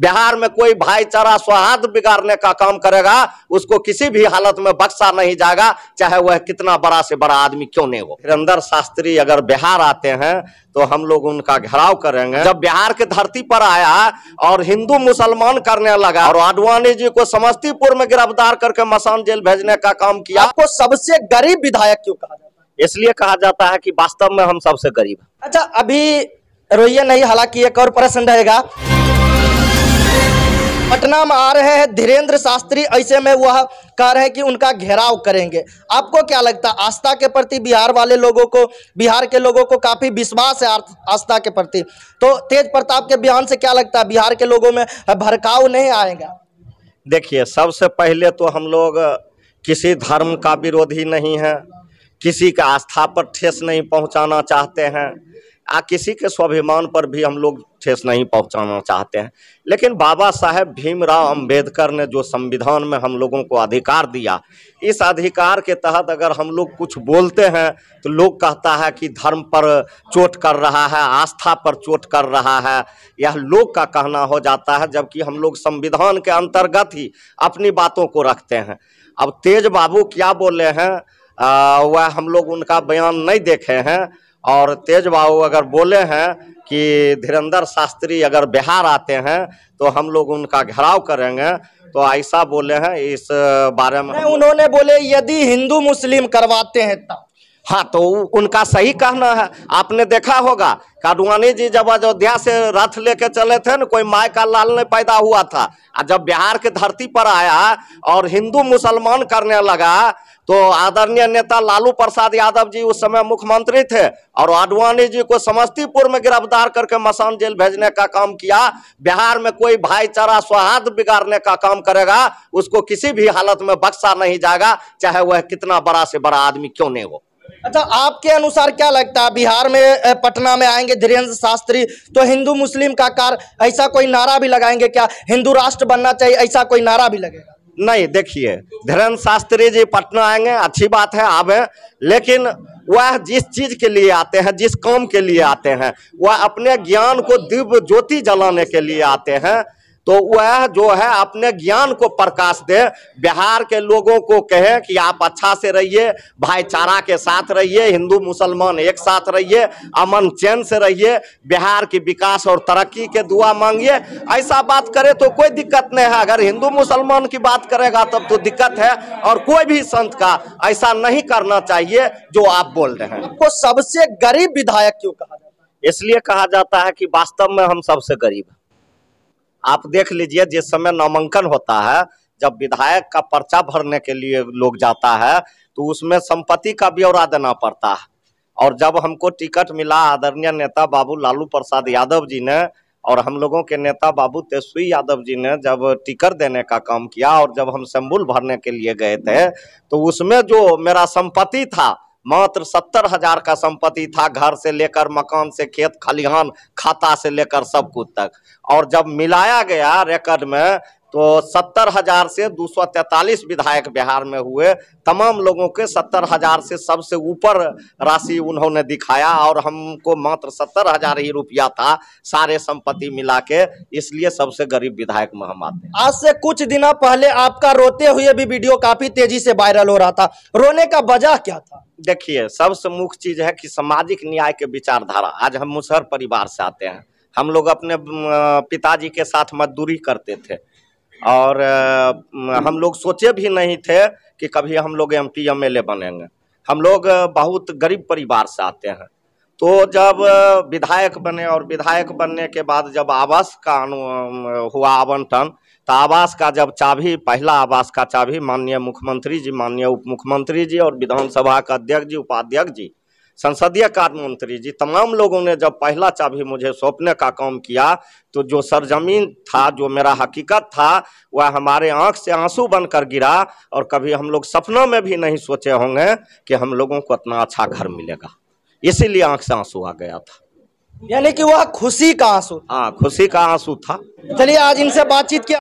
बिहार में कोई भाईचारा सौहार्द बिगाड़ने का काम करेगा उसको किसी भी हालत में बख्शा नहीं जाएगा चाहे वह कितना बड़ा से बड़ा आदमी क्यों नहीं हो धीरेन्द्र शास्त्री अगर बिहार आते हैं तो हम लोग उनका घेराव करेंगे जब बिहार के धरती पर आया और हिंदू मुसलमान करने लगा और आडवाणी जी को समस्तीपुर में गिरफ्तार करके मसान जेल भेजने का काम किया आपको सबसे गरीब विधायक क्यों कहा जाता है इसलिए कहा जाता है कि वास्तव में हम सबसे गरीब अच्छा अभी रोइए नहीं हालांकि एक और प्रश्न रहेगा पटना में आ रहे हैं धीरेन्द्र शास्त्री ऐसे में वह कह रहे हैं कि उनका घेराव करेंगे आपको क्या लगता है आस्था के प्रति बिहार वाले लोगों को बिहार के लोगों को काफ़ी विश्वास है आस्था के प्रति तो तेज प्रताप के बयान से क्या लगता है बिहार के लोगों में भड़काव नहीं आएगा देखिए सबसे पहले तो हम लोग किसी धर्म का विरोधी नहीं है किसी का आस्था पर ठेस नहीं पहुँचाना चाहते हैं आ किसी के स्वाभिमान पर भी हम लोग ठेस नहीं पहुंचाना चाहते हैं लेकिन बाबा साहेब भीमराव अंबेडकर ने जो संविधान में हम लोगों को अधिकार दिया इस अधिकार के तहत अगर हम लोग कुछ बोलते हैं तो लोग कहता है कि धर्म पर चोट कर रहा है आस्था पर चोट कर रहा है यह लोग का कहना हो जाता है जबकि हम लोग संविधान के अंतर्गत ही अपनी बातों को रखते हैं अब तेज बाबू क्या बोले हैं वह हम लोग उनका बयान नहीं देखे हैं और तेज बाबू अगर बोले हैं कि धीरेन्द्र शास्त्री अगर बिहार आते हैं तो हम लोग उनका घेराव करेंगे तो ऐसा बोले हैं इस बारे में उन्होंने बोले यदि हिंदू मुस्लिम करवाते हैं तब हाँ तो उनका सही कहना है आपने देखा होगा काडवानी जी जब अयोध्या से रथ लेके चले थे ना कोई माय का लाल नहीं पैदा हुआ था जब बिहार के धरती पर आया और हिंदू मुसलमान करने लगा तो आदरणीय नेता लालू प्रसाद यादव जी उस समय मुख्यमंत्री थे और आडवाणी जी को समस्तीपुर में गिरफ्तार करके मसान जेल भेजने का काम किया बिहार में कोई भाईचारा सौहार्द बिगाड़ने का काम करेगा उसको किसी भी हालत में बख्शा नहीं जाएगा चाहे वह कितना बड़ा से बड़ा आदमी क्यों नहीं हो अच्छा आपके अनुसार क्या लगता है बिहार में पटना में आएंगे धीरेन्द्र शास्त्री तो हिंदू मुस्लिम का कार ऐसा कोई नारा भी लगाएंगे क्या हिंदू राष्ट्र बनना चाहिए ऐसा कोई नारा भी लगेगा नहीं देखिए धीरेन्द्र शास्त्री जी पटना आएंगे अच्छी बात है आवे लेकिन वह जिस चीज के लिए आते हैं जिस काम के लिए आते हैं वह अपने ज्ञान को दिव्य ज्योति जलाने के लिए आते हैं तो वह जो है अपने ज्ञान को प्रकाश दे बिहार के लोगों को कहे कि आप अच्छा से रहिए भाईचारा के साथ रहिए हिंदू मुसलमान एक साथ रहिए अमन चैन से रहिए बिहार की विकास और तरक्की के दुआ मांगिए ऐसा बात करे तो कोई दिक्कत नहीं है अगर हिंदू मुसलमान की बात करेगा तब तो दिक्कत है और कोई भी संत का ऐसा नहीं करना चाहिए जो आप बोल रहे हैं आपको सबसे गरीब विधायक क्यों कहा जाता है इसलिए कहा जाता है कि वास्तव में हम सबसे गरीब हैं आप देख लीजिए जिस समय नामांकन होता है जब विधायक का पर्चा भरने के लिए लोग जाता है तो उसमें संपत्ति का ब्यौरा देना पड़ता है और जब हमको टिकट मिला आदरणीय नेता बाबू लालू प्रसाद यादव जी ने और हम लोगों के नेता बाबू तेजस्वी यादव जी ने जब टिकट देने का काम किया और जब हम शम्बुल भरने के लिए गए थे तो उसमें जो मेरा संपत्ति था मात्र सत्तर हजार का संपत्ति था घर से लेकर मकान से खेत खलिहान खाता से लेकर सब कुछ तक और जब मिलाया गया रिकॉर्ड में तो सत्तर हजार से दो सौ तैतालीस विधायक बिहार में हुए तमाम लोगों के सत्तर हजार से सबसे ऊपर राशि उन्होंने दिखाया और हमको मात्र सत्तर हजार ही रुपया था सारे संपत्ति मिला के इसलिए सबसे गरीब विधायक में हम आते आज से कुछ दिनों पहले आपका रोते हुए भी वीडियो काफी तेजी से वायरल हो रहा था रोने का वजह क्या था देखिए सबसे मुख्य चीज है कि सामाजिक न्याय के विचारधारा आज हम मुसहर परिवार से आते हैं हम लोग अपने पिताजी के साथ मजदूरी करते थे और हम लोग सोचे भी नहीं थे कि कभी हम लोग एम पी एम एल बनेंगे हम लोग बहुत गरीब परिवार से आते हैं तो जब विधायक बने और विधायक बनने के बाद जब आवास का हुआ आवंटन तो आवास का जब चाबी पहला आवास का चाबी माननीय मुख्यमंत्री जी माननीय उप मुख्यमंत्री जी और विधानसभा का अध्यक्ष जी उपाध्यक्ष जी संसदीय कार्य मंत्री जी तमाम लोगों ने जब पहला चाबी मुझे सौंपने का काम किया तो जो सरजमीन था जो मेरा हकीकत था वह हमारे आंख से आंसू बनकर गिरा और कभी हम लोग सपनों में भी नहीं सोचे होंगे कि हम लोगों को इतना अच्छा घर मिलेगा इसीलिए आंख से आंसू आ गया था यानी कि वह खुशी का आंसू हाँ खुशी का आंसू था चलिए आज इनसे बातचीत किया